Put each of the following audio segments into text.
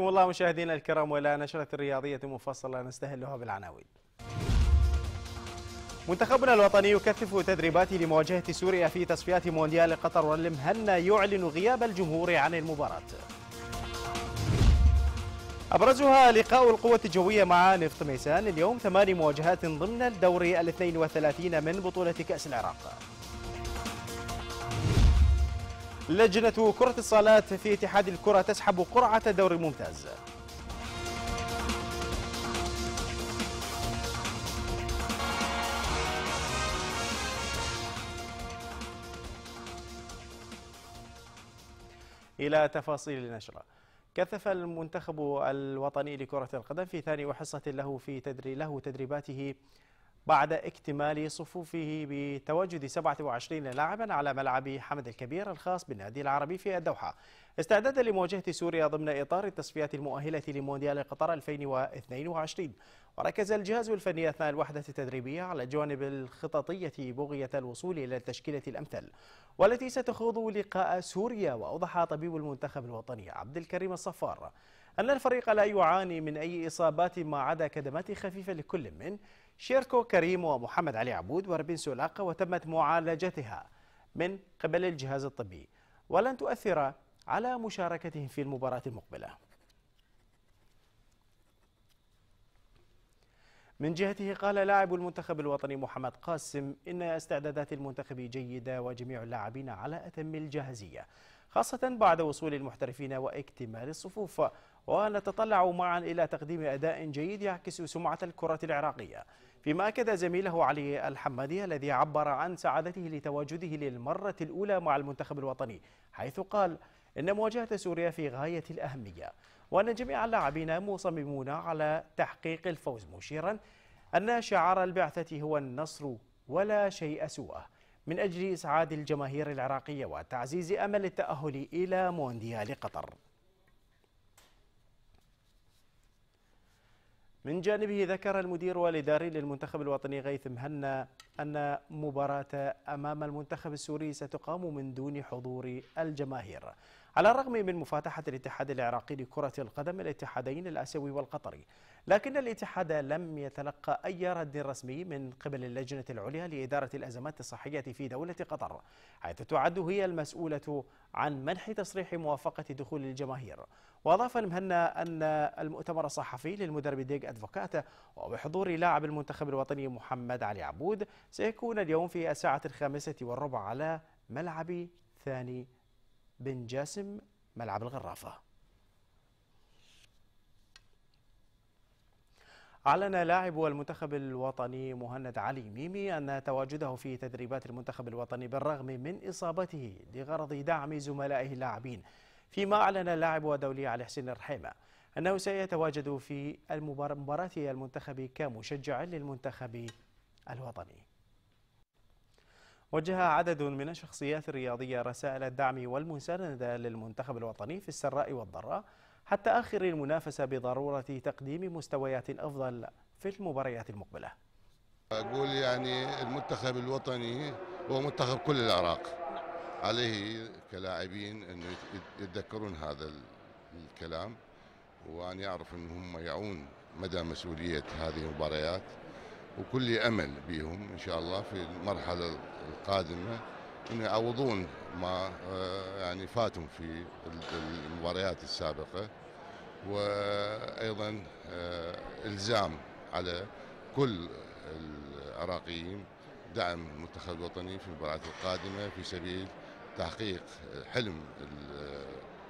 حياكم الله مشاهدينا الكرام والى نشره الرياضيه مفصله نستهلها بالعناوين. منتخبنا الوطني يكثف تدريباته لمواجهه سوريا في تصفيات مونديال قطر والمهنا يعلن غياب الجمهور عن المباراه. ابرزها لقاء القوة الجوية مع نفط ميسان اليوم ثمان مواجهات ضمن الدوري ال 32 من بطولة كأس العراق. لجنة كرة الصالات في اتحاد الكرة تسحب قرعة دوري ممتاز إلى تفاصيل النشرة كثف المنتخب الوطني لكرة القدم في ثاني وحصة له في تدري له تدريباته بعد اكتمال صفوفه بتواجد 27 لاعبا على ملعب حمد الكبير الخاص بالنادي العربي في الدوحة استعدادا لمواجهة سوريا ضمن إطار التصفيات المؤهلة لمونديال قطر 2022 وركز الجهاز الفني أثناء الوحدة التدريبية على الجوانب الخططية بغية الوصول إلى التشكيلة الأمثل والتي ستخوض لقاء سوريا وأوضح طبيب المنتخب الوطني عبد الكريم الصفار أن الفريق لا يعاني من أي إصابات ما عدا كدمات خفيفة لكل من شيركو كريم ومحمد علي عبود وربين سولاقة وتمت معالجتها من قبل الجهاز الطبي ولن تؤثر على مشاركتهم في المباراة المقبلة من جهته قال لاعب المنتخب الوطني محمد قاسم إن استعدادات المنتخب جيدة وجميع اللاعبين على أتم الجاهزية خاصة بعد وصول المحترفين واكتمال الصفوف ونتطلع معا إلى تقديم أداء جيد يعكس سمعة الكرة العراقية فيما أكد زميله علي الحمادي الذي عبر عن سعادته لتواجده للمرة الأولى مع المنتخب الوطني حيث قال إن مواجهة سوريا في غاية الأهمية وأن جميع اللاعبين مصممون على تحقيق الفوز مشيرا أن شعار البعثة هو النصر ولا شيء سواه من أجل إسعاد الجماهير العراقية وتعزيز أمل التأهل إلى مونديال قطر من جانبه ذكر المدير الإداري للمنتخب الوطني غيث مهنا أن مباراة أمام المنتخب السوري ستقام من دون حضور الجماهير على الرغم من مفاتحة الاتحاد العراقي لكرة القدم الاتحادين الآسيوي والقطري لكن الاتحاد لم يتلقى أي رد رسمي من قبل اللجنة العليا لإدارة الأزمات الصحية في دولة قطر حيث تعد هي المسؤولة عن منح تصريح موافقة دخول الجماهير وأضاف المهنا أن المؤتمر الصحفي للمدرب ديغ أدفوكاتا وبحضور لاعب المنتخب الوطني محمد علي عبود سيكون اليوم في الساعة الخامسة والربع على ملعب ثاني بن جاسم ملعب الغرافة أعلن لاعب المنتخب الوطني مهند علي ميمي أن تواجده في تدريبات المنتخب الوطني بالرغم من إصابته لغرض دعم زملائه اللاعبين فيما أعلن اللاعب الدولي علي حسين الرحيمة أنه سيتواجد في مباراة المنتخب كمشجع للمنتخب الوطني وجه عدد من الشخصيات الرياضية رسائل الدعم والمساندة للمنتخب الوطني في السراء والضراء حتى آخر المنافسة بضرورة تقديم مستويات أفضل في المباريات المقبلة أقول يعني المنتخب الوطني هو منتخب كل العراق عليه كلاعبين أنه يتذكرون هذا الكلام وأن يعرف أنهم يعون مدى مسؤولية هذه المباريات وكل أمل بهم إن شاء الله في المرحلة القادمة ان يعوضون ما آه، يعني فاتهم في المباريات السابقه وايضا آه، الزام على كل العراقيين دعم المنتخب الوطني في المباريات القادمه في سبيل تحقيق حلم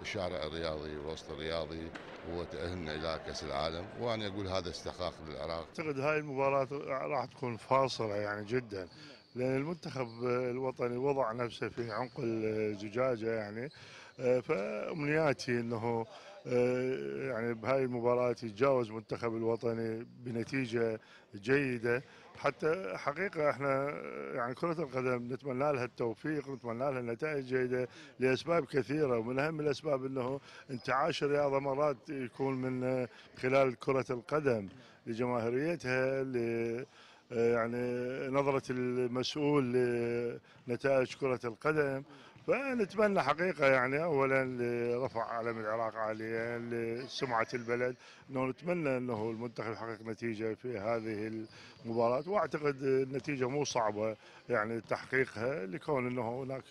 الشارع الرياضي والوسط الرياضي هو تأهلنا إلى كأس العالم وأنا أقول هذا استحقاق للعراق أعتقد هاي المباراة راح تكون فاصلة يعني جدا لان المنتخب الوطني وضع نفسه في عمق الزجاجه يعني آه، فامنياتي انه آه، يعني بهاي المباراه يتجاوز المنتخب الوطني بنتيجه جيده حتى حقيقه احنا يعني كره القدم نتمنى لها التوفيق ونتمنى لها نتائج جيده لاسباب كثيره ومن اهم الاسباب انه انتعاش الرياضه مرات يكون من خلال كره القدم لجماهيريتها ل آه، يعني نظرة المسؤول لنتائج كرة القدم فنتمنى حقيقة يعني أولا لرفع علم العراق عاليا لسمعة البلد أنه نتمنى أنه المنتخب يحقق نتيجة في هذه المباراة وأعتقد النتيجة مو صعبة يعني تحقيقها لكون أنه هناك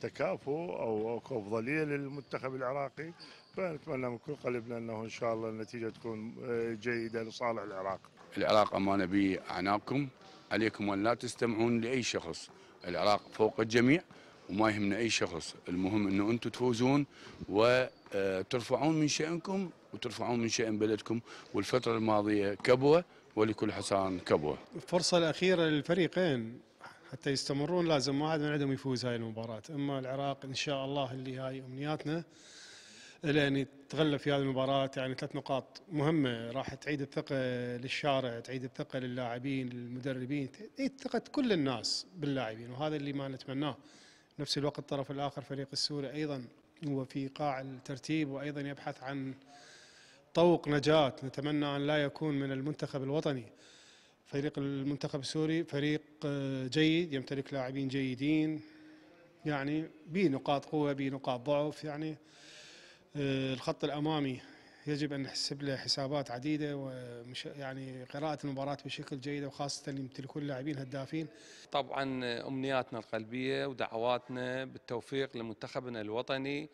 تكافؤ أو أفضلية للمنتخب العراقي فنتمنى من كل قلبنا أنه إن شاء الله النتيجة تكون آه، جيدة لصالح العراق العراق أمانة بأعناقكم عليكم أن لا تستمعون لأي شخص العراق فوق الجميع وما يهمنا أي شخص المهم أنه أنتم تفوزون وترفعون من شأنكم وترفعون من شأن بلدكم والفترة الماضية كبوة ولكل حصان كبوة الفرصة الأخيرة للفريقين حتى يستمرون لازم واحد من عندهم يفوز هاي المباراة إما العراق إن شاء الله اللي هاي أمنياتنا ان تغلب في هذه المباراه يعني ثلاث نقاط مهمه راح تعيد الثقه للشارع تعيد الثقه للاعبين للمدربين تعيد ثقه كل الناس باللاعبين وهذا اللي ما نتمناه نفس الوقت الطرف الاخر فريق السوري ايضا هو في قاع الترتيب وايضا يبحث عن طوق نجاه نتمنى ان لا يكون من المنتخب الوطني فريق المنتخب السوري فريق آه، جيد يمتلك لاعبين جيدين يعني به نقاط قوه به نقاط ضعف يعني آه، الخط الامامي يجب ان نحسب له حسابات عديده ومش يعني قراءه المباراه بشكل جيد وخاصه اللي يمتلكون اللاعبين هدافين. طبعا امنياتنا القلبيه ودعواتنا بالتوفيق لمنتخبنا الوطني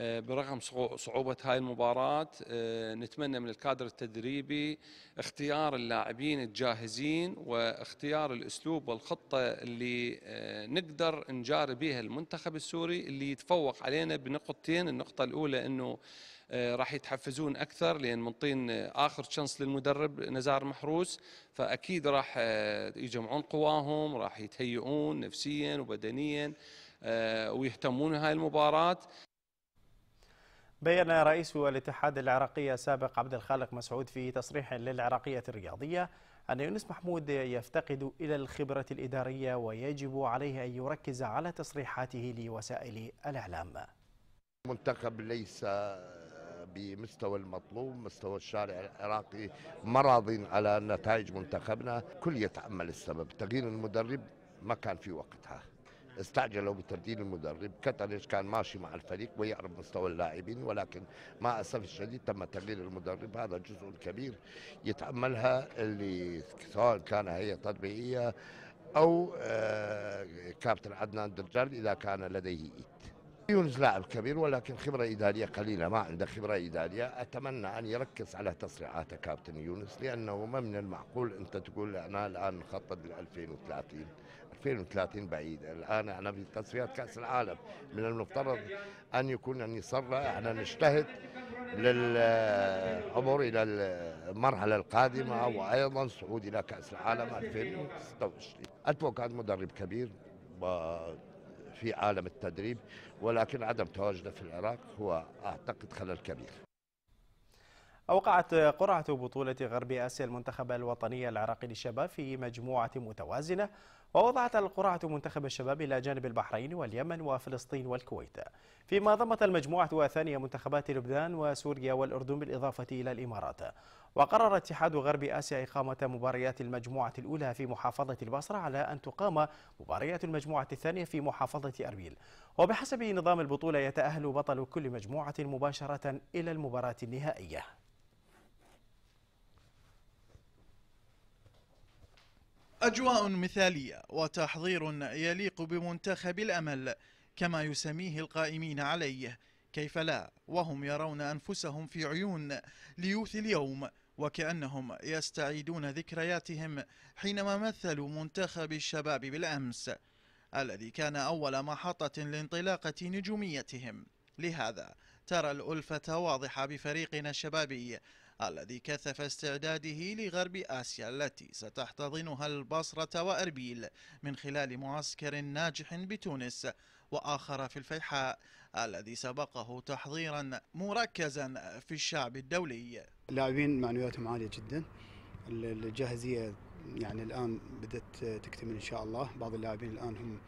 آه، برغم صعوبة هاي المباراة آه، نتمنى من الكادر التدريبي اختيار اللاعبين الجاهزين واختيار الأسلوب والخطة اللي آه، نقدر نجاري بها المنتخب السوري اللي يتفوق علينا بنقطتين النقطة الأولى أنه راح يتحفزون اكثر لان منطين اخر شانس للمدرب نزار محروس فاكيد راح يجمعون قواهم راح يتهيئون نفسيا وبدنيا ويهتمون هاي المباراه بيّن رئيس الاتحاد العراقي السابق عبد الخالق مسعود في تصريح للعراقية الرياضية أن يونس محمود يفتقد إلى الخبرة الإدارية ويجب عليه أن يركز على تصريحاته لوسائل الإعلام منتخب ليس بمستوى المطلوب مستوى الشارع العراقي مراض على نتائج منتخبنا كل يتامل السبب تغيير المدرب ما كان في وقتها استعجلوا بتبديل المدرب كترش كان ماشي مع الفريق ويعرف مستوى اللاعبين ولكن مع الاسف الشديد تم تغيير المدرب هذا جزء كبير يتحملها اللي سواء كان هي تطبيعيه او آه، كابتن عدنان درجال اذا كان لديه ايد يونس لاعب كبير ولكن خبرة إدارية قليلة ما عنده خبرة إدارية أتمنى أن يركز على تصريحاته كابتن يونس لأنه ما من المعقول أنت تقول أنا الآن نخطط ل 2030 2030 بعيدة الآن احنا في تصفيات كأس العالم من المفترض أن يكون أن يصر احنا نجتهد للعبور إلى المرحلة القادمة وأيضا صعود إلى كأس العالم 2026 أتوقع مدرب كبير في عالم التدريب ولكن عدم تواجده في العراق هو أعتقد خلل كبير أوقعت قرعة بطولة غرب آسيا المنتخب الوطني العراقي للشباب في مجموعة متوازنة ووضعت القرعة منتخب الشباب إلى جانب البحرين واليمن وفلسطين والكويت فيما ضمت المجموعة الثانية منتخبات لبنان وسوريا والأردن بالإضافة إلى الإمارات وقرر اتحاد غرب آسيا إقامة مباريات المجموعة الأولى في محافظة البصرة على أن تقام مباريات المجموعة الثانية في محافظة أربيل وبحسب نظام البطولة يتأهل بطل كل مجموعة مباشرة إلى المباراة النهائية أجواء مثالية وتحضير يليق بمنتخب الأمل كما يسميه القائمين عليه كيف لا وهم يرون أنفسهم في عيون ليوث اليوم وكأنهم يستعيدون ذكرياتهم حينما مثلوا منتخب الشباب بالأمس الذي كان أول محطة لانطلاقة نجوميتهم لهذا ترى الألفة واضحة بفريقنا الشبابي الذي كثف استعداده لغرب آسيا التي ستحتضنها البصرة وأربيل من خلال معسكر ناجح بتونس وآخر في الفيحاء الذي سبقه تحضيرا مركزا في الشعب الدولي اللاعبين معنوياتهم عالية جدا الجاهزية يعني الآن بدأت تكتمل إن شاء الله بعض اللاعبين الآن هم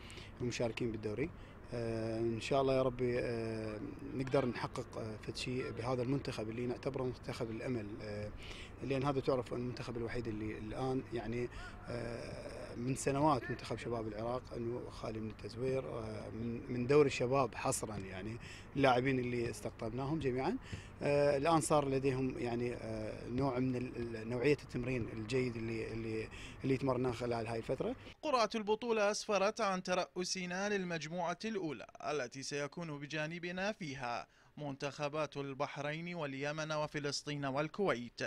مشاركين بالدوري آه، ان شاء الله يا ربي آه، نقدر نحقق آه، فد شيء بهذا المنتخب اللي نعتبره منتخب الامل لان هذا تعرف المنتخب الوحيد اللي الان يعني من سنوات منتخب شباب العراق انه خالي من التزوير آه، من من دور الشباب حصرا يعني اللاعبين اللي استقطبناهم جميعا آه، الان صار لديهم يعني آه، نوع من نوعيه التمرين الجيد اللي اللي اللي تمرناه خلال هاي الفتره. قرعه البطوله اسفرت عن ترأسنا للمجموعه الاولى التي سيكون بجانبنا فيها منتخبات البحرين واليمن وفلسطين والكويت.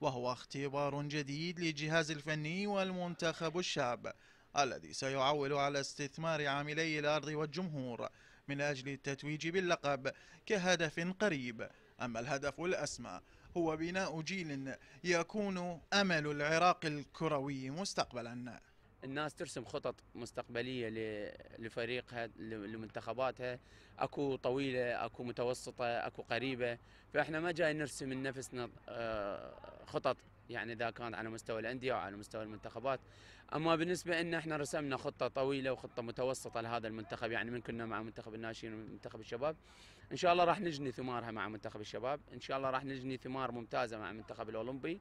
وهو اختبار جديد للجهاز الفني والمنتخب الشاب الذي سيعول على استثمار عاملي الأرض والجمهور من أجل التتويج باللقب كهدف قريب أما الهدف الأسمى هو بناء جيل يكون أمل العراق الكروي مستقبلا الناس ترسم خطط مستقبليه لفريقها لمنتخباتها اكو طويله اكو متوسطه اكو قريبه فاحنا ما جاي نرسم لنفسنا آه، خطط يعني اذا كانت على مستوى الانديه وعلى مستوى المنتخبات اما بالنسبه ان احنا رسمنا خطه طويله وخطه متوسطه لهذا المنتخب يعني من كنا مع منتخب الناشئين ومنتخب الشباب ان شاء الله راح نجني ثمارها مع منتخب الشباب ان شاء الله راح نجني ثمار ممتازه مع المنتخب الاولمبي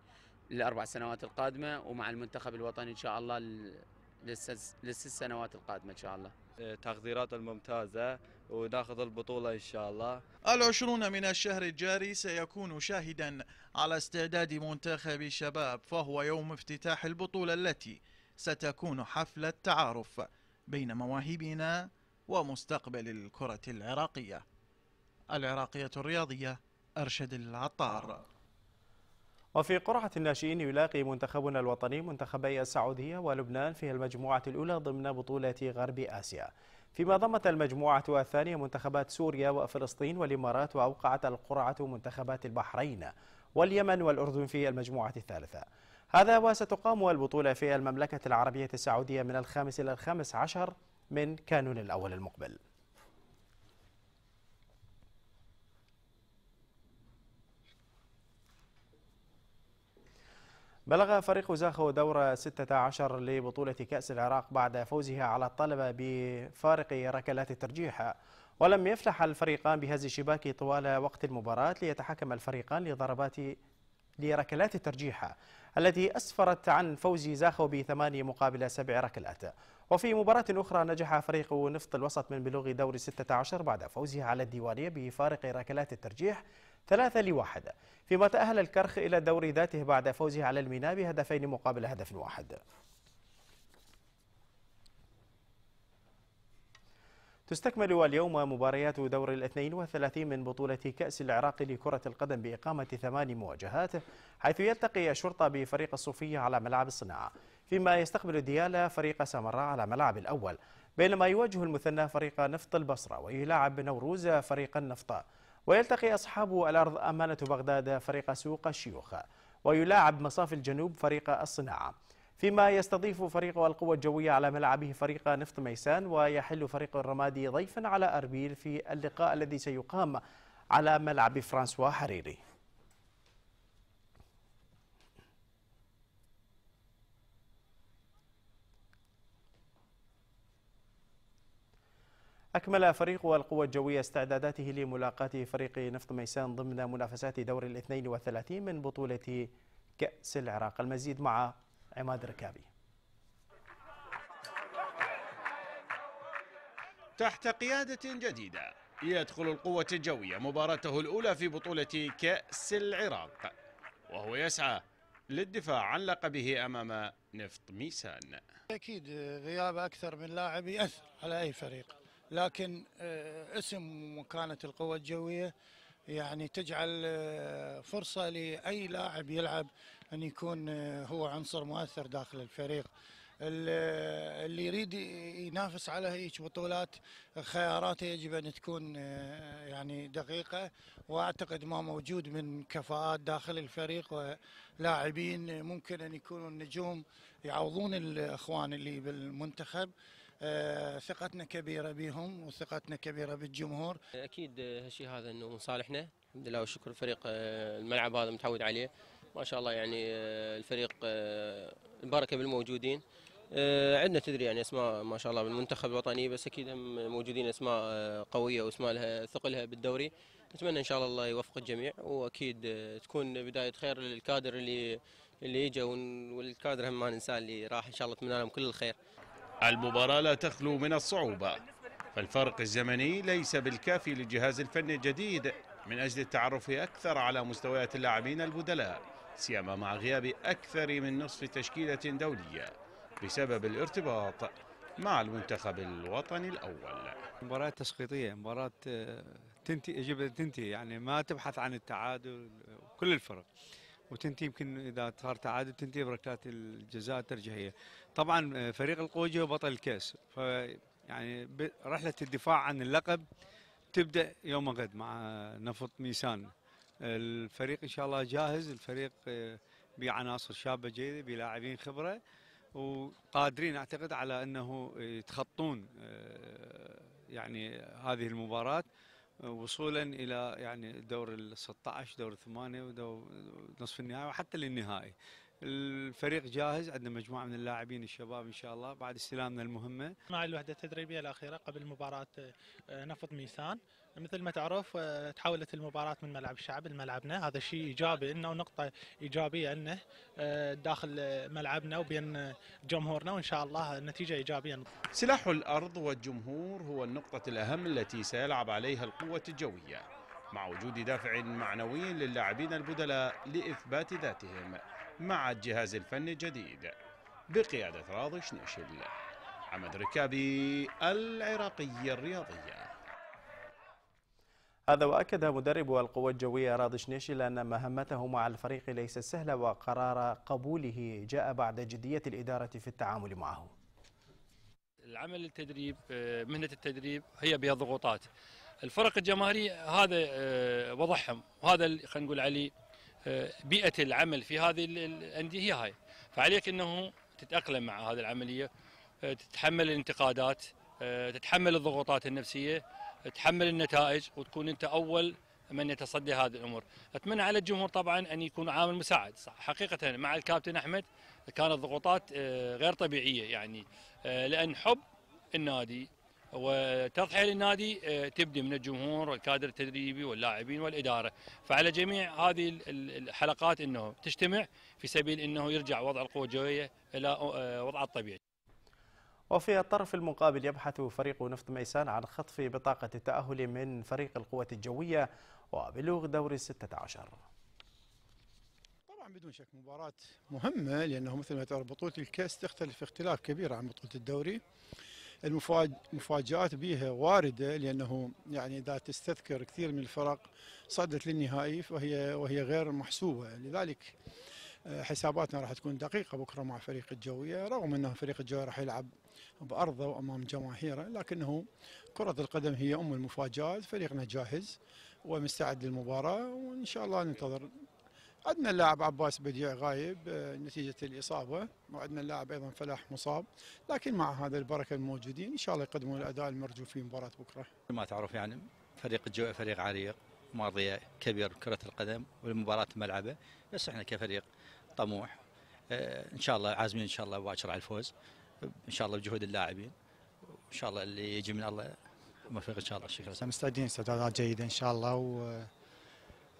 للاربع سنوات القادمه ومع المنتخب الوطني ان شاء الله للست سنوات القادمه ان شاء الله آه، تقديرات الممتازه وناخذ البطولة إن شاء الله العشرون من الشهر الجاري سيكون شاهدا على استعداد منتخب الشباب فهو يوم افتتاح البطولة التي ستكون حفلة تعارف بين مواهبنا ومستقبل الكرة العراقية العراقية الرياضية أرشد العطار وفي قرعة الناشئين يلاقي منتخبنا الوطني منتخبي السعودية ولبنان في المجموعة الأولى ضمن بطولة غرب آسيا فيما ضمت المجموعة الثانية منتخبات سوريا وفلسطين والإمارات وأوقعت القرعة منتخبات البحرين واليمن والأردن في المجموعة الثالثة هذا وستقام البطولة في المملكة العربية السعودية من الخامس إلى الخامس عشر من كانون الأول المقبل بلغ فريق زاخو دور 16 لبطولة كأس العراق بعد فوزه على الطلبة بفارق ركلات الترجيح ولم يفلح الفريقان بهز الشباك طوال وقت المباراة ليتحكم الفريقان لضربات لركلات الترجيح التي أسفرت عن فوز زاخو بثماني مقابل سبع ركلات وفي مباراة أخرى نجح فريق نفط الوسط من بلوغ دور 16 بعد فوزه على الديوانية بفارق ركلات الترجيح ثلاثة لواحد فيما تأهل الكرخ إلى الدور ذاته بعد فوزه على الميناء بهدفين مقابل هدف واحد تستكمل اليوم مباريات دور الاثنين وثلاثين من بطولة كأس العراق لكرة القدم بإقامة ثمان مواجهات حيث يلتقي الشرطة بفريق الصوفية على ملعب الصناعة فيما يستقبل ديالا فريق سامراء على ملعب الأول بينما يواجه المثنى فريق نفط البصرة ويلاعب نوروز فريق النفط ويلتقي أصحاب الأرض أمانة بغداد فريق سوق الشيوخ ويلاعب مصاف الجنوب فريق الصناعة فيما يستضيف فريق القوة الجوية على ملعبه فريق نفط ميسان ويحل فريق الرمادي ضيفا على أربيل في اللقاء الذي سيقام على ملعب فرانسوا حريري أكمل فريق القوى الجوية استعداداته لملاقاة فريق نفط ميسان ضمن منافسات دور الاثنين وثلاثين من بطولة كأس العراق المزيد مع عماد ركابي تحت قيادة جديدة يدخل القوة الجوية مباراته الأولى في بطولة كأس العراق وهو يسعى للدفاع عن لقبه أمام نفط ميسان أكيد غياب أكثر من لاعب يأثر على أي فريق لكن آه، اسم ومكانة القوة الجوية يعني تجعل آه، فرصة لأي لاعب يلعب أن يكون آه، هو عنصر مؤثر داخل الفريق اللي يريد ينافس على هيك بطولات خياراته يجب أن تكون يعني دقيقة وأعتقد ما موجود من كفاءات داخل الفريق ولاعبين ممكن أن يكونوا النجوم يعوضون الأخوان اللي بالمنتخب آه، ثقتنا كبيره بهم وثقتنا كبيره بالجمهور اكيد هالشيء هذا انه من صالحنا الحمد لله والشكر فريق آه، الملعب هذا متعود عليه ما شاء الله يعني آه، الفريق البركه بالموجودين عندنا تدري يعني اسماء ما شاء الله بالمنتخب الوطني بس اكيد هم موجودين اسماء قويه واسماء لها ثقلها بالدوري نتمنى ان شاء الله الله يوفق الجميع واكيد تكون بدايه خير للكادر اللي اللي اجى والكادر هم ما ننساه اللي راح ان شاء الله نتمنى لهم كل الخير المباراة لا تخلو من الصعوبة فالفرق الزمني ليس بالكافي للجهاز الفني الجديد من أجل التعرف أكثر على مستويات اللاعبين البدلاء سيما مع غياب أكثر من نصف تشكيلة دولية بسبب الارتباط مع المنتخب الوطني الأول مباراة تسقيطية مباراة آه، تنتهي يجب تنتهي يعني ما تبحث عن التعادل كل الفرق وتنتهي يمكن اذا صار تعادل تنتهي بركلات الجزاء الترجيحيه طبعا آه، فريق القوجه بطل الكاس ف يعني رحله الدفاع عن اللقب تبدا يوم غد مع نفط ميسان الفريق ان شاء الله جاهز الفريق آه، بعناصر شابه جيده بلاعبين خبره وقادرين اعتقد على انه يتخطون آه، يعني هذه المباراه وصولا الى يعني دور ال 16 دور الثمانيه ودور نصف النهائي وحتى للنهائي الفريق جاهز عندنا مجموعه من اللاعبين الشباب ان شاء الله بعد استلامنا المهمه مع الوحده التدريبيه الاخيره قبل مباراه آه، نفط ميسان مثل ما تعرف آه، تحولت المباراه من ملعب الشعب لملعبنا هذا شيء ايجابي انه نقطه ايجابيه انه آه، داخل ملعبنا وبين جمهورنا وان شاء الله النتيجه ايجابيه سلاح الارض والجمهور هو النقطه الاهم التي سيلعب عليها القوه الجويه مع وجود دافع معنوي للاعبين البدلاء لاثبات ذاتهم مع الجهاز الفني الجديد بقيادة راضي شنيشل حمد ركابي العراقية الرياضية هذا وأكد مدرب القوى الجوية راضي شنيشل أن مهمته مع الفريق ليست سهلة وقرار قبوله جاء بعد جدية الإدارة في التعامل معه العمل التدريب آه، مهنة التدريب هي بها ضغوطات الفرق الجماهيرية هذا آه، وضعهم وهذا خلينا نقول عليه بيئه العمل في هذه الانديه هي هاي فعليك انه تتاقلم مع هذه العمليه آه، تتحمل الانتقادات آه، تتحمل الضغوطات النفسيه آه، تتحمل النتائج وتكون انت اول من يتصدى هذه الامور اتمنى على الجمهور طبعا ان يكون عامل مساعد حقيقه مع الكابتن احمد كانت ضغوطات غير طبيعيه يعني لان حب النادي وتضحيه للنادي آه، تبدي من الجمهور والكادر التدريبي واللاعبين والاداره فعلى جميع هذه الحلقات انه تجتمع في سبيل انه يرجع وضع القوه الجويه الى آه، وضعه الطبيعي وفي الطرف المقابل يبحث فريق نفط ميسان عن خطف بطاقة التأهل من فريق القوات الجوية وبلوغ دور الستة عشر طبعا بدون شك مباراة مهمة لأنه مثل ما تعرف بطولة الكاس تختلف اختلاف كبير عن بطولة الدوري المفاجات بها وارده لانه يعني اذا تستذكر كثير من الفرق صعدت للنهائي وهي وهي غير محسوبه لذلك آه، حساباتنا راح تكون دقيقه بكره مع فريق الجويه رغم انه فريق الجويه راح يلعب بارضه وامام جماهيره لكنه كره القدم هي ام المفاجات فريقنا جاهز ومستعد للمباراه وان شاء الله ننتظر عندنا اللاعب عباس بديع غايب آه، نتيجة الإصابة وعندنا اللاعب أيضا فلاح مصاب لكن مع هذا البركة الموجودين إن شاء الله يقدمون الأداء المرجو في مباراة بكرة ما تعرف يعني فريق الجو فريق عريق ماضية كبير كرة القدم والمباراة ملعبه بس احنا كفريق طموح آه، ان شاء الله عازمين ان شاء الله باكر على الفوز ان شاء الله بجهود اللاعبين وان شاء الله اللي يجي من الله موفق ان شاء الله شكرا مستعدين استعدادات جيده ان شاء الله و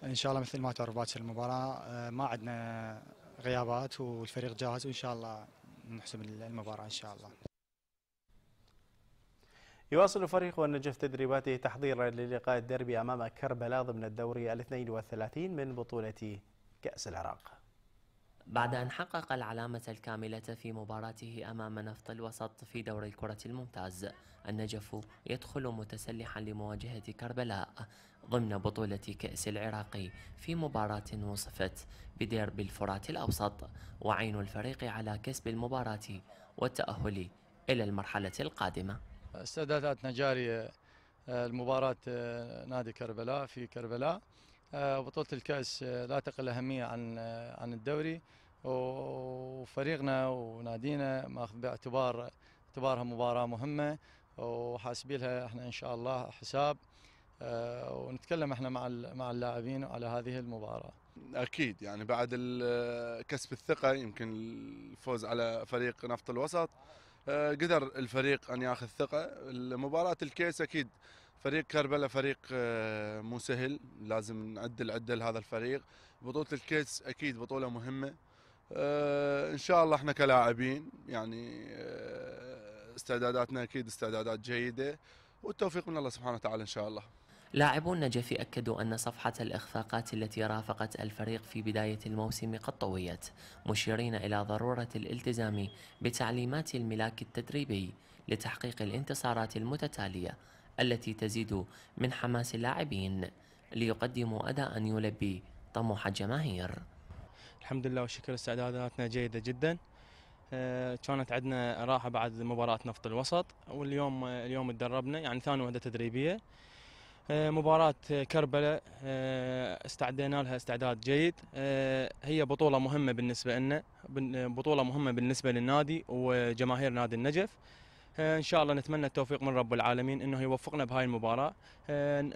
ان شاء الله مثل ما تعرف باكر المباراه آه، ما عندنا غيابات والفريق جاهز وان شاء الله نحسم المباراه ان شاء الله يواصل فريق النجف تدريباته تحضيرا للقاء الدربي امام كربلاء ضمن الدوري ال 32 من بطوله كاس العراق. بعد أن حقق العلامة الكاملة في مباراته أمام نفط الوسط في دوري الكرة الممتاز النجف يدخل متسلحا لمواجهة كربلاء ضمن بطولة كأس العراقي في مباراة وصفت بديربي الفرات الأوسط وعين الفريق على كسب المباراة والتأهل إلى المرحلة القادمة استعداداتنا جارية آه، المباراة آه، نادي كربلاء في كربلاء آه، بطولة الكأس لا تقل أهمية عن عن الدوري وفريقنا ونادينا ماخذ باعتبار اعتبارها مباراة مهمة وحاسبي لها احنا ان شاء الله حساب آه، ونتكلم احنا مع مع اللاعبين على هذه المباراه. اكيد يعني بعد كسب الثقه يمكن الفوز على فريق نفط الوسط آه، قدر الفريق ان ياخذ ثقه، مباراه الكيس اكيد فريق كربلاء فريق آه، مو سهل لازم نعدل عدل هذا الفريق، بطوله الكيس اكيد بطوله مهمه. ان شاء الله احنا كلاعبين يعني استعداداتنا اكيد استعدادات جيده والتوفيق من الله سبحانه وتعالى ان شاء الله لاعبو النجف أكدوا أن صفحة الإخفاقات التي رافقت الفريق في بداية الموسم قد طويت مشيرين إلى ضرورة الالتزام بتعليمات الملاك التدريبي لتحقيق الانتصارات المتتالية التي تزيد من حماس اللاعبين ليقدموا أداء يلبي طموح الجماهير الحمد لله والشكر استعداداتنا جيدة جدا آه، كانت عندنا راحة بعد مباراة نفط الوسط واليوم اليوم تدربنا يعني ثاني وحدة تدريبية آه، مباراة كربلة آه، استعدينا لها استعداد جيد آه، هي بطولة مهمة بالنسبة لنا بطولة مهمة بالنسبة للنادي وجماهير نادي النجف ان شاء الله نتمنى التوفيق من رب العالمين انه يوفقنا بهاي المباراه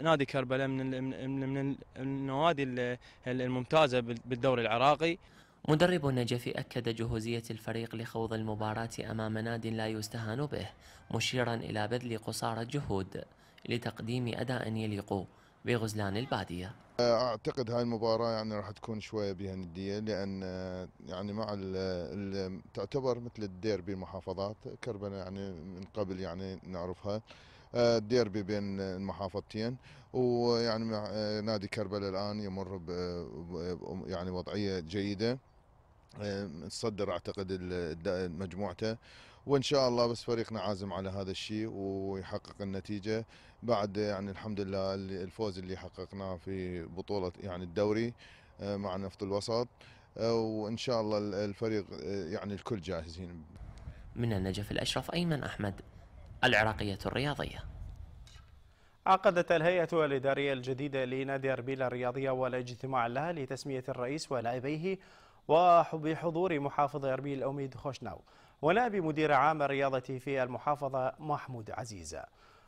نادي كربلاء من من النوادي الممتازه بالدوري العراقي مدرب النجف أكد جهوزية الفريق لخوض المباراة أمام نادي لا يستهان به مشيرا إلى بذل قصارى الجهود لتقديم أداء يليق بغزلان البادية أعتقد هاي المباراة يعني راح تكون شوية بها ندية لأن يعني مع الـ الـ تعتبر مثل الديربي المحافظات كربنا يعني من قبل يعني نعرفها الديربي بين المحافظتين ويعني نادي كربلاء الآن يمر ب يعني وضعية جيدة تصدر اعتقد مجموعته وان شاء الله بس فريقنا عازم على هذا الشيء ويحقق النتيجه بعد يعني الحمد لله الفوز اللي حققناه في بطوله يعني الدوري آه، مع نفط الوسط آه، وان شاء الله الفريق آه، يعني الكل جاهزين من النجف الاشرف ايمن احمد العراقيه الرياضيه عقدت الهيئة الإدارية الجديدة لنادي أربيل الرياضية والاجتماع لها لتسمية الرئيس ولاعبيه وبحضور محافظ أربيل أميد خوشناو ونائب مدير عام الرياضة في المحافظة محمود عزيز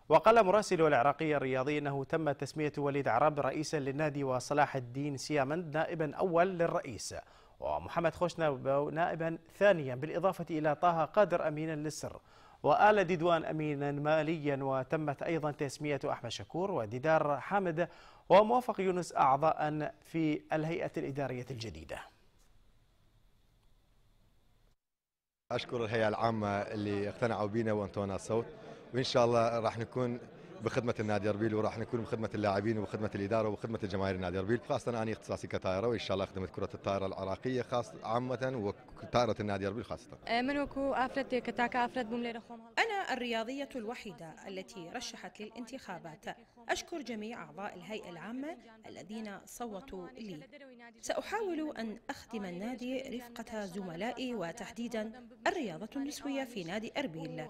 وقال مراسل العراقي الرياضي أنه تم تسمية وليد عرب رئيسا للنادي وصلاح الدين سيامند نائبا أول للرئيس ومحمد خوشنا نائبا ثانيا بالإضافة إلى طه قادر أمينا للسر وآل ديدوان أمينا ماليا وتمت أيضا تسمية أحمد شكور وديدار حامد وموافق يونس أعضاء في الهيئة الإدارية الجديدة اشكر الهيئه العامه اللي اقتنعوا بينا وانطونا الصوت وان شاء الله راح نكون بخدمه النادي اربيل وراح نكون بخدمه اللاعبين وبخدمه الاداره وبخدمه الجماهير النادي اربيل خاصه انا اختصاصي كطائره وان شاء الله خدمه كره الطائره العراقيه خاصه عامه وطائره النادي اربيل خاصه آه، انا الرياضية الوحيدة التي رشحت للانتخابات أشكر جميع أعضاء الهيئة العامة الذين صوتوا لي سأحاول أن أخدم النادي رفقة زملائي وتحديدا الرياضة النسوية في نادي أربيل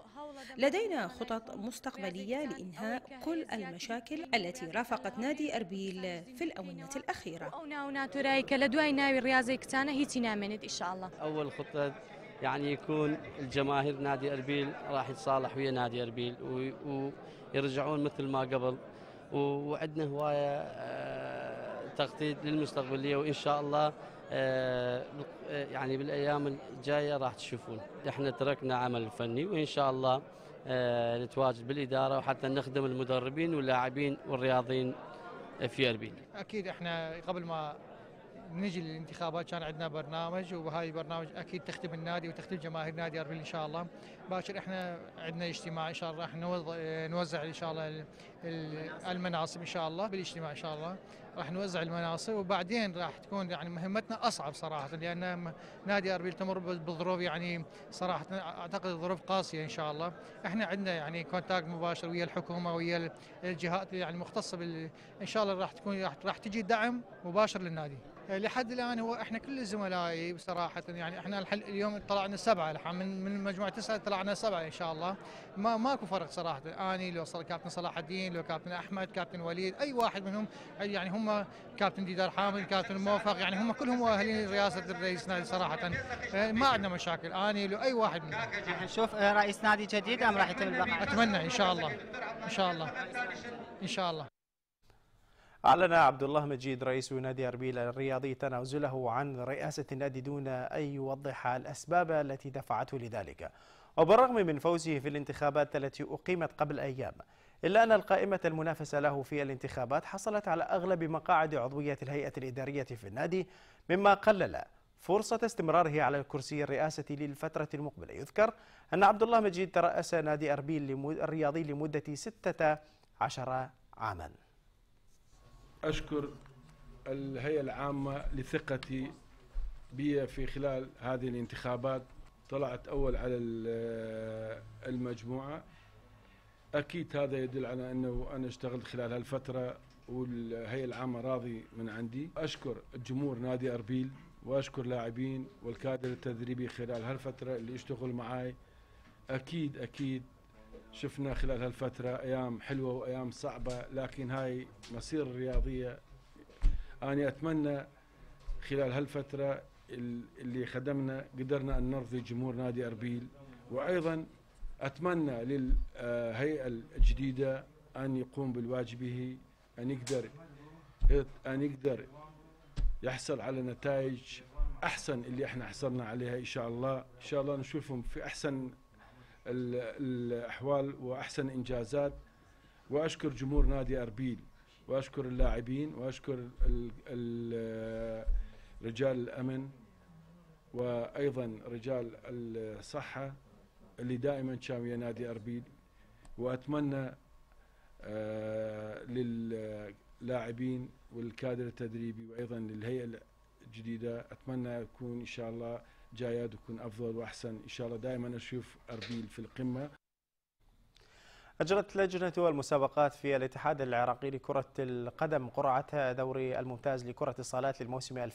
لدينا خطط مستقبلية لإنهاء كل المشاكل التي رافقت نادي أربيل في الأونة الأخيرة أول خطة يعني يكون الجماهير نادي اربيل راح يتصالح ويا نادي اربيل ويرجعون مثل ما قبل وعندنا هوايه آه، تخطيط للمستقبليه وان شاء الله آه، آه، يعني بالايام الجايه راح تشوفون احنا تركنا عمل فني وان شاء الله نتواجد بالاداره وحتى نخدم المدربين واللاعبين والرياضيين في اربيل اكيد احنا قبل ما نجي للانتخابات كان عندنا برنامج وهاي برنامج اكيد تخدم النادي وتخدم جماهير نادي اربيل ان شاء الله باكر احنا عندنا اجتماع ان شاء الله راح آه، نوزع ان شاء الله المناصب ان شاء الله بالاجتماع ان شاء الله راح نوزع المناصب وبعدين راح تكون يعني مهمتنا اصعب صراحه لان نادي اربيل تمر بظروف يعني صراحه اعتقد ظروف قاسيه ان شاء الله احنا عندنا يعني كونتاكت مباشر ويا الحكومه ويا الجهات يعني المختصه بال... ان شاء الله راح تكون راح تجي دعم مباشر للنادي إيه، لحد الان هو احنا كل زملائي بصراحه يعني احنا اليوم طلعنا سبعه الحين من من مجموعه تسعه طلعنا سبعه ان شاء الله ما ماكو فرق صراحه اني لو كابتن صلاح الدين لو كابتن احمد كابتن وليد اي واحد منهم يعني هم كابتن ديدار حامد كابتن موفق يعني هم كلهم مؤهلين لرئاسه الرئيس نادي صراحه إيه، ما عندنا مشاكل اني لو اي واحد منهم نشوف يعني آه، رئيس نادي جديد ام راح يتم البقاء اتمنى ان شاء الله ان شاء الله ان شاء الله أعلن عبد الله مجيد رئيس نادي أربيل الرياضي تنازله عن رئاسة النادي دون أن يوضح الأسباب التي دفعته لذلك وبالرغم من فوزه في الانتخابات التي أقيمت قبل أيام إلا أن القائمة المنافسة له في الانتخابات حصلت على أغلب مقاعد عضوية الهيئة الإدارية في النادي مما قلل فرصة استمراره على الكرسي الرئاسي للفترة المقبلة يذكر أن عبد الله مجيد ترأس نادي أربيل الرياضي لمدة 16 عاما أشكر الهيئة العامة لثقتي بي في خلال هذه الانتخابات طلعت أول على المجموعة أكيد هذا يدل على أنه أنا اشتغلت خلال هالفترة والهيئة العامة راضي من عندي أشكر جمهور نادي أربيل وأشكر لاعبين والكادر التدريبي خلال هالفترة اللي اشتغل معاي أكيد أكيد شفنا خلال هالفترة أيام حلوة وأيام صعبة لكن هاي مسيرة رياضية أنا أتمنى خلال هالفترة اللي خدمنا قدرنا أن نرضي جمهور نادي أربيل وأيضا أتمنى للهيئة آه، الجديدة أن يقوم بالواجبه أن يقدر أن يقدر يحصل على نتائج أحسن اللي احنا حصلنا عليها إن شاء الله إن شاء الله نشوفهم في أحسن الأحوال وأحسن إنجازات وأشكر جمهور نادي أربيل وأشكر اللاعبين وأشكر رجال الأمن وأيضا رجال الصحة اللي دائما كانوا ويا نادي أربيل وأتمنى آه، للاعبين والكادر التدريبي وايضا للهيئه الجديده اتمنى يكون ان شاء الله جايه تكون افضل واحسن ان شاء الله دائما اشوف اربيل في القمه أجرت لجنة المسابقات في الاتحاد العراقي لكرة القدم قرعتها دوري الممتاز لكرة الصالات للموسم 2021-2022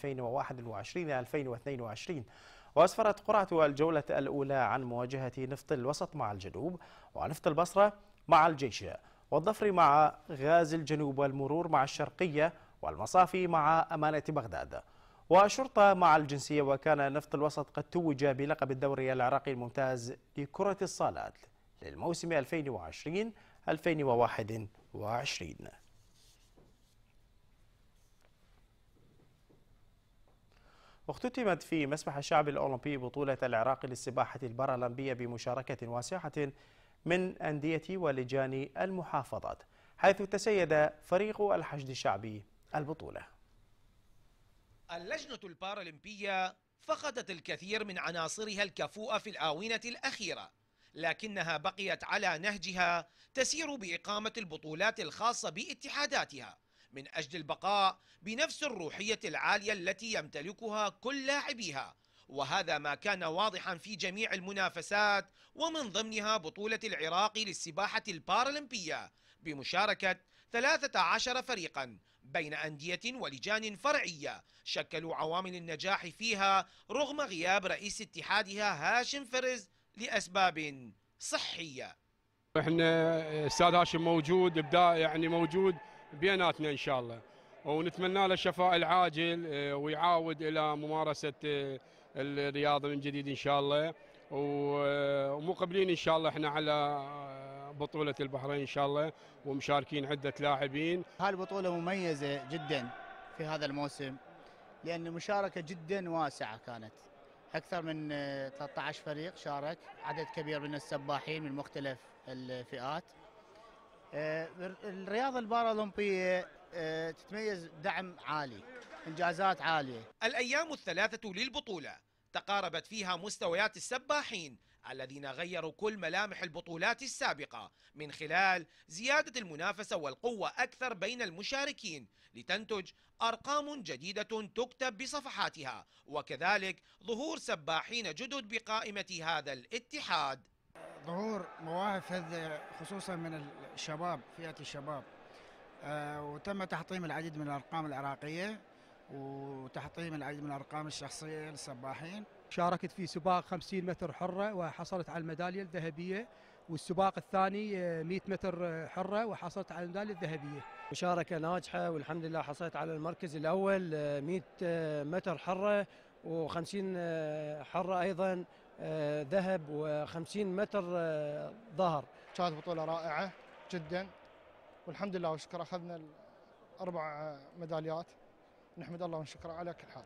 وأسفرت قرعة الجولة الأولى عن مواجهة نفط الوسط مع الجنوب ونفط البصرة مع الجيش والظفر مع غاز الجنوب والمرور مع الشرقية والمصافي مع أمانة بغداد وشرطة مع الجنسية وكان نفط الوسط قد توج بلقب الدوري العراقي الممتاز لكرة الصالات للموسم 2020 2021 اختتمت في مسبح الشعب الأولمبي بطولة العراق للسباحة البارالمبية بمشاركة واسعة من أندية ولجان المحافظات حيث تسيد فريق الحشد الشعبي البطوله اللجنة البارالمبية فقدت الكثير من عناصرها الكفوءة في الآونة الأخيرة لكنها بقيت على نهجها تسير بإقامة البطولات الخاصة باتحاداتها من أجل البقاء بنفس الروحية العالية التي يمتلكها كل لاعبيها وهذا ما كان واضحا في جميع المنافسات ومن ضمنها بطولة العراق للسباحة البارالمبية بمشاركة 13 فريقا بين أندية ولجان فرعية شكلوا عوامل النجاح فيها رغم غياب رئيس اتحادها هاشم فرز لأسباب صحية احنا استاذ هاشم موجود ابداع يعني موجود بيناتنا ان شاء الله ونتمنى له الشفاء العاجل آه، ويعاود الى ممارسه آه، الرياضه من جديد ان شاء الله آه، ومقبلين ان شاء الله احنا على بطولة البحرين إن شاء الله ومشاركين عدة لاعبين هالبطولة مميزة جدا في هذا الموسم لأن المشاركة جدا واسعة كانت أكثر من 13 فريق شارك عدد كبير من السباحين من مختلف الفئات الرياضة البارالمبية تتميز بدعم عالي إنجازات عالية الأيام الثلاثة للبطولة تقاربت فيها مستويات السباحين الذين غيروا كل ملامح البطولات السابقة من خلال زيادة المنافسة والقوة أكثر بين المشاركين لتنتج أرقام جديدة تكتب بصفحاتها وكذلك ظهور سباحين جدد بقائمة هذا الاتحاد ظهور مواهب خصوصا من الشباب فئة الشباب آه، وتم تحطيم العديد من الأرقام العراقية وتحطيم العديد من الأرقام الشخصية للسباحين شاركت في سباق 50 متر حرة وحصلت على الميدالية الذهبية والسباق الثاني 100 آه، متر آه، حرة وحصلت على الميدالية الذهبية مشاركة ناجحة والحمد لله حصلت على المركز الأول 100 آه، متر حرة و50 حرة أيضا ذهب و50 متر ظهر كانت بطولة رائعة جدا والحمد لله والشكر أخذنا أربع ميداليات نحمد الله ونشكره على كل حال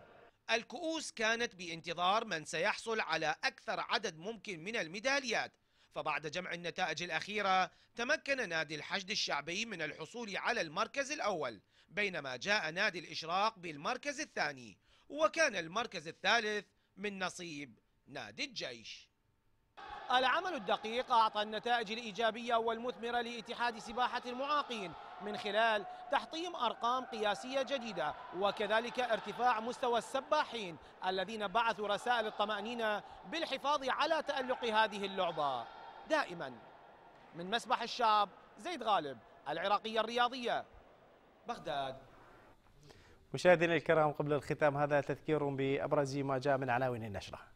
الكؤوس كانت بانتظار من سيحصل على أكثر عدد ممكن من الميداليات فبعد جمع النتائج الأخيرة تمكن نادي الحشد الشعبي من الحصول على المركز الأول بينما جاء نادي الإشراق بالمركز الثاني وكان المركز الثالث من نصيب نادي الجيش العمل الدقيق أعطى النتائج الإيجابية والمثمرة لاتحاد سباحة المعاقين من خلال تحطيم أرقام قياسية جديدة وكذلك ارتفاع مستوى السباحين الذين بعثوا رسائل الطمأنينة بالحفاظ على تألق هذه اللعبة دائما من مسبح الشعب زيد غالب العراقية الرياضية بغداد مشاهدينا الكرام قبل الختام هذا تذكير بأبرز ما جاء من عناوين النشره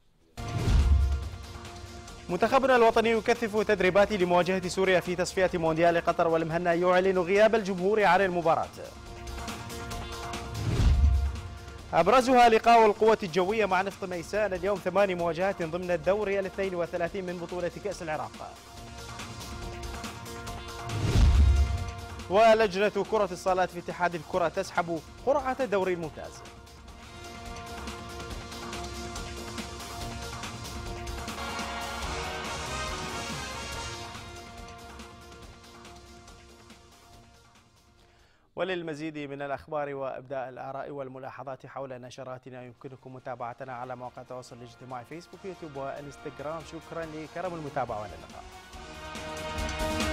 منتخبنا الوطني يكثف تدريباته لمواجهة سوريا في تصفية مونديال قطر والمهنا يعلن غياب الجمهور عن المباراة أبرزها لقاء القوة الجوية مع نفط ميسان اليوم ثماني مواجهات ضمن الدوري ال 32 من بطولة كأس العراق ولجنة كرة الصالات في اتحاد الكرة تسحب قرعة الدوري الممتاز وللمزيد من الأخبار وإبداء الآراء والملاحظات حول نشراتنا يمكنكم متابعتنا على مواقع التواصل الاجتماعي فيسبوك يوتيوب وإنستغرام شكرا لكرم المتابعة وإلى اللقاء.